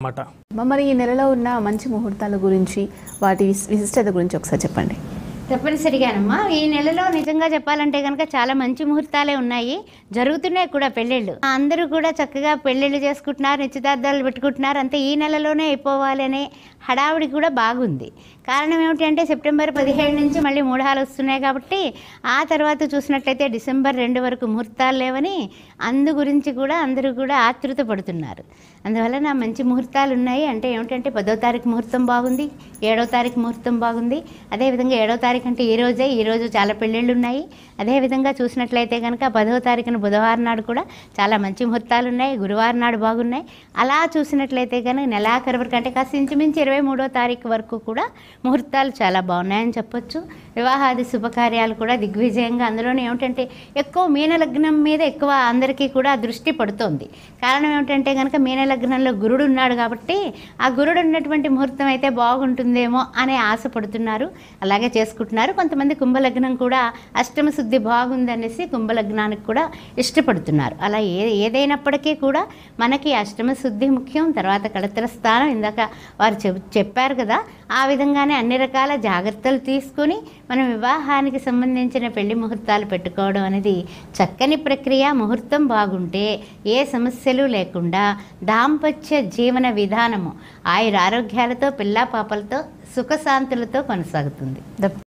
అనమాట మరి ఈ నెలలో ఉన్న మంచి ముహూర్తాల గురించి వాటి విశిష్టత గురించి ఒకసారి చెప్పండి తప్పనిసరిగానమ్మా ఈ నెలలో నిజంగా చెప్పాలంటే కనుక చాలా మంచి ముహూర్తాలే ఉన్నాయి జరుగుతున్నాయి కూడా పెళ్ళిళ్ళు అందరూ కూడా చక్కగా పెళ్ళిళ్ళు చేసుకుంటున్నారు నిశ్చితార్థాలు పెట్టుకుంటున్నారు అంతే ఈ నెలలోనే అయిపోవాలనే హడావిడి కూడా బాగుంది కారణం ఏమిటంటే సెప్టెంబర్ పదిహేడు నుంచి మళ్ళీ మూఢాలు వస్తున్నాయి కాబట్టి ఆ తర్వాత చూసినట్లయితే డిసెంబర్ రెండు వరకు ముహూర్తాలు లేవని అందు గురించి కూడా అందరూ కూడా ఆతృత పడుతున్నారు అందువలన మంచి ముహూర్తాలు ఉన్నాయి అంటే ఏమిటంటే పదో తారీఖు ముహూర్తం బాగుంది ఏడో తారీఖు ముహూర్తం బాగుంది అదేవిధంగా ఏడో తారీఖు అంటే ఈ రోజే ఈరోజు చాలా పెళ్ళిళ్ళు ఉన్నాయి అదేవిధంగా చూసినట్లయితే కనుక పదో తారీఖున బుధవారం నాడు కూడా చాలా మంచి ముహూర్తాలు ఉన్నాయి గురువారం నాడు బాగున్నాయి అలా చూసినట్లయితే కనుక నెలాఖరు వరకు అంటే కాస్త ఇంచుమించి ఇరవై ఇరవై మూడో తారీఖు వరకు కూడా ముహూర్తాలు చాలా బాగున్నాయని చెప్పొచ్చు వివాహాది శుభకార్యాలు కూడా దిగ్విజయంగా అందులోనే ఏమిటంటే ఎక్కువ మీనలగ్నం మీద ఎక్కువ అందరికీ కూడా దృష్టి పడుతోంది కారణం ఏమిటంటే కనుక మీనలగ్నంలో గురుడు ఉన్నాడు కాబట్టి ఆ గురుడు ఉన్నటువంటి ముహూర్తం అయితే బాగుంటుందేమో అనే ఆశ పడుతున్నారు అలాగే చేసుకుంటున్నారు కొంతమంది కుంభలగ్నం కూడా అష్టమ శుద్ధి బాగుందనేసి కుంభలగ్నానికి కూడా ఇష్టపడుతున్నారు అలా ఏ ఏదైనప్పటికీ కూడా మనకి అష్టమ శుద్ధి ముఖ్యం తర్వాత కడతల స్థానం ఇందాక వారు చెబు చెప్పారు కదా ఆ విధంగానే అన్ని రకాల జాగ్రత్తలు తీసుకుని మనం వివాహానికి సంబంధించిన పెళ్లి ముహూర్తాలు పెట్టుకోవడం అనేది చక్కని ప్రక్రియ ముహూర్తం బాగుంటే ఏ సమస్యలు లేకుండా దాంపత్య జీవన విధానము ఆయుర ఆరోగ్యాలతో పిల్లా పాపలతో సుఖశాంతులతో కొనసాగుతుంది